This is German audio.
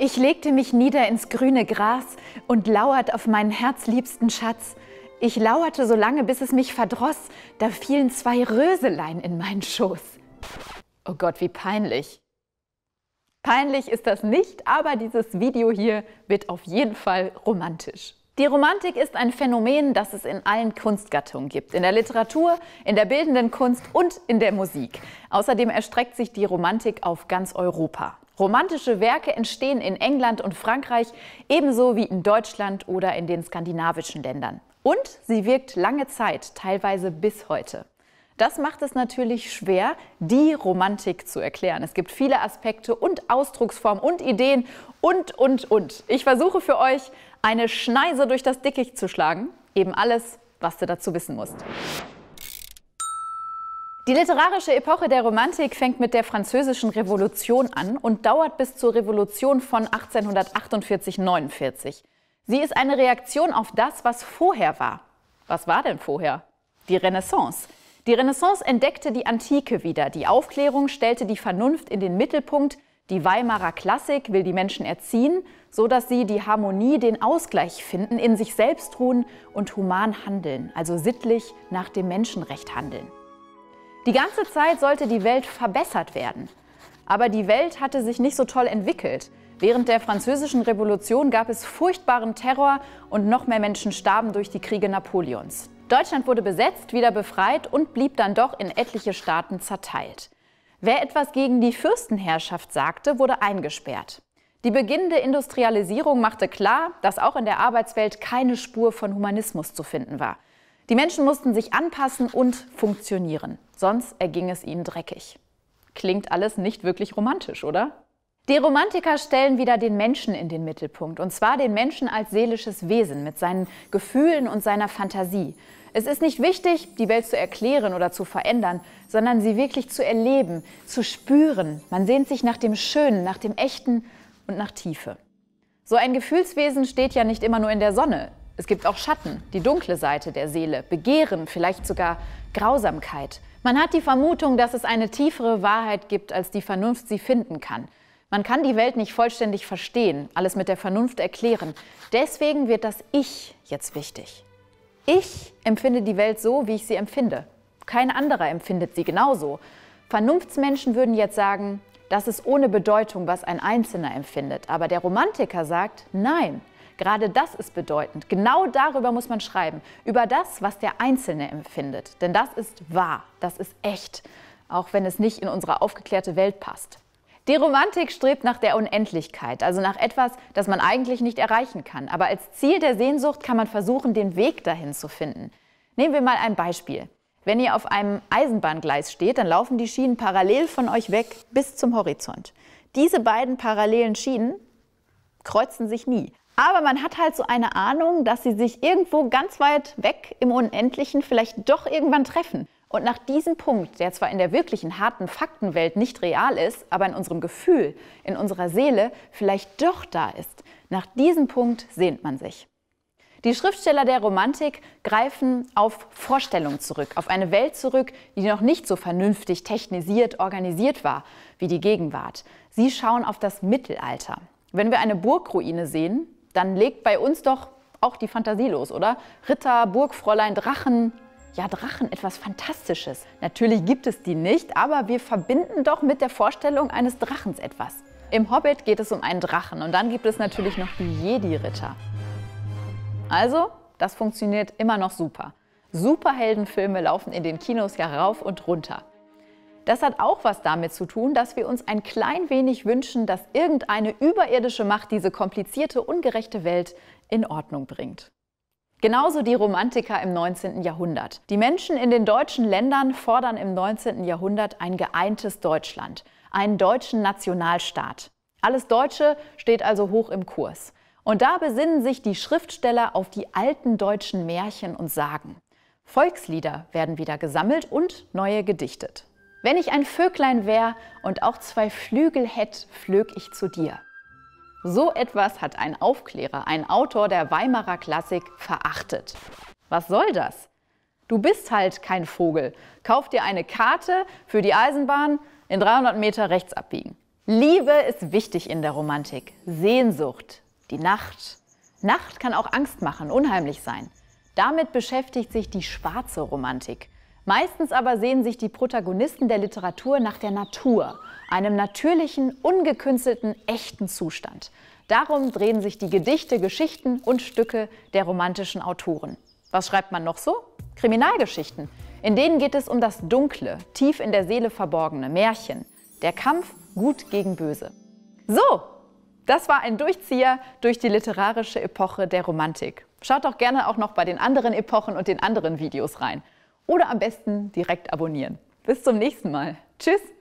Ich legte mich nieder ins grüne Gras und lauert auf meinen herzliebsten Schatz. Ich lauerte so lange, bis es mich verdross, da fielen zwei Röselein in meinen Schoß. Oh Gott, wie peinlich. Peinlich ist das nicht, aber dieses Video hier wird auf jeden Fall romantisch. Die Romantik ist ein Phänomen, das es in allen Kunstgattungen gibt. In der Literatur, in der bildenden Kunst und in der Musik. Außerdem erstreckt sich die Romantik auf ganz Europa. Romantische Werke entstehen in England und Frankreich ebenso wie in Deutschland oder in den skandinavischen Ländern. Und sie wirkt lange Zeit, teilweise bis heute. Das macht es natürlich schwer, die Romantik zu erklären. Es gibt viele Aspekte und Ausdrucksformen und Ideen und, und, und. Ich versuche für euch, eine Schneise durch das Dickicht zu schlagen. Eben alles, was du dazu wissen musst. Die literarische Epoche der Romantik fängt mit der Französischen Revolution an und dauert bis zur Revolution von 1848-49. Sie ist eine Reaktion auf das, was vorher war. Was war denn vorher? Die Renaissance. Die Renaissance entdeckte die Antike wieder. Die Aufklärung stellte die Vernunft in den Mittelpunkt. Die Weimarer Klassik will die Menschen erziehen, so dass sie die Harmonie, den Ausgleich finden, in sich selbst ruhen und human handeln, also sittlich nach dem Menschenrecht handeln. Die ganze Zeit sollte die Welt verbessert werden. Aber die Welt hatte sich nicht so toll entwickelt. Während der Französischen Revolution gab es furchtbaren Terror und noch mehr Menschen starben durch die Kriege Napoleons. Deutschland wurde besetzt, wieder befreit und blieb dann doch in etliche Staaten zerteilt. Wer etwas gegen die Fürstenherrschaft sagte, wurde eingesperrt. Die beginnende Industrialisierung machte klar, dass auch in der Arbeitswelt keine Spur von Humanismus zu finden war. Die Menschen mussten sich anpassen und funktionieren sonst erging es ihnen dreckig. Klingt alles nicht wirklich romantisch, oder? Die Romantiker stellen wieder den Menschen in den Mittelpunkt, und zwar den Menschen als seelisches Wesen mit seinen Gefühlen und seiner Fantasie. Es ist nicht wichtig, die Welt zu erklären oder zu verändern, sondern sie wirklich zu erleben, zu spüren. Man sehnt sich nach dem Schönen, nach dem Echten und nach Tiefe. So ein Gefühlswesen steht ja nicht immer nur in der Sonne. Es gibt auch Schatten, die dunkle Seite der Seele, Begehren, vielleicht sogar Grausamkeit, man hat die Vermutung, dass es eine tiefere Wahrheit gibt, als die Vernunft sie finden kann. Man kann die Welt nicht vollständig verstehen, alles mit der Vernunft erklären. Deswegen wird das Ich jetzt wichtig. Ich empfinde die Welt so, wie ich sie empfinde. Kein anderer empfindet sie genauso. Vernunftsmenschen würden jetzt sagen, das ist ohne Bedeutung, was ein Einzelner empfindet. Aber der Romantiker sagt, nein, Gerade das ist bedeutend. Genau darüber muss man schreiben. Über das, was der Einzelne empfindet. Denn das ist wahr, das ist echt. Auch wenn es nicht in unsere aufgeklärte Welt passt. Die Romantik strebt nach der Unendlichkeit, also nach etwas, das man eigentlich nicht erreichen kann. Aber als Ziel der Sehnsucht kann man versuchen, den Weg dahin zu finden. Nehmen wir mal ein Beispiel. Wenn ihr auf einem Eisenbahngleis steht, dann laufen die Schienen parallel von euch weg bis zum Horizont. Diese beiden parallelen Schienen kreuzen sich nie. Aber man hat halt so eine Ahnung, dass sie sich irgendwo ganz weit weg im Unendlichen vielleicht doch irgendwann treffen. Und nach diesem Punkt, der zwar in der wirklichen harten Faktenwelt nicht real ist, aber in unserem Gefühl, in unserer Seele vielleicht doch da ist, nach diesem Punkt sehnt man sich. Die Schriftsteller der Romantik greifen auf Vorstellungen zurück, auf eine Welt zurück, die noch nicht so vernünftig technisiert, organisiert war wie die Gegenwart. Sie schauen auf das Mittelalter. Wenn wir eine Burgruine sehen, dann legt bei uns doch auch die Fantasie los, oder? Ritter, Burgfräulein, Drachen. Ja, Drachen, etwas Fantastisches. Natürlich gibt es die nicht, aber wir verbinden doch mit der Vorstellung eines Drachens etwas. Im Hobbit geht es um einen Drachen und dann gibt es natürlich noch die Jedi-Ritter. Also, das funktioniert immer noch super. Superheldenfilme laufen in den Kinos ja rauf und runter. Das hat auch was damit zu tun, dass wir uns ein klein wenig wünschen, dass irgendeine überirdische Macht diese komplizierte, ungerechte Welt in Ordnung bringt. Genauso die Romantiker im 19. Jahrhundert. Die Menschen in den deutschen Ländern fordern im 19. Jahrhundert ein geeintes Deutschland, einen deutschen Nationalstaat. Alles Deutsche steht also hoch im Kurs. Und da besinnen sich die Schriftsteller auf die alten deutschen Märchen und Sagen. Volkslieder werden wieder gesammelt und neue gedichtet. Wenn ich ein Vöglein wär und auch zwei Flügel hätt, flög ich zu dir. So etwas hat ein Aufklärer, ein Autor der Weimarer Klassik, verachtet. Was soll das? Du bist halt kein Vogel. Kauf dir eine Karte für die Eisenbahn, in 300 Meter rechts abbiegen. Liebe ist wichtig in der Romantik. Sehnsucht, die Nacht. Nacht kann auch Angst machen, unheimlich sein. Damit beschäftigt sich die schwarze Romantik. Meistens aber sehen sich die Protagonisten der Literatur nach der Natur, einem natürlichen, ungekünstelten, echten Zustand. Darum drehen sich die Gedichte, Geschichten und Stücke der romantischen Autoren. Was schreibt man noch so? Kriminalgeschichten. In denen geht es um das dunkle, tief in der Seele verborgene Märchen. Der Kampf gut gegen böse. So, das war ein Durchzieher durch die literarische Epoche der Romantik. Schaut doch gerne auch noch bei den anderen Epochen und den anderen Videos rein oder am besten direkt abonnieren. Bis zum nächsten Mal. Tschüss!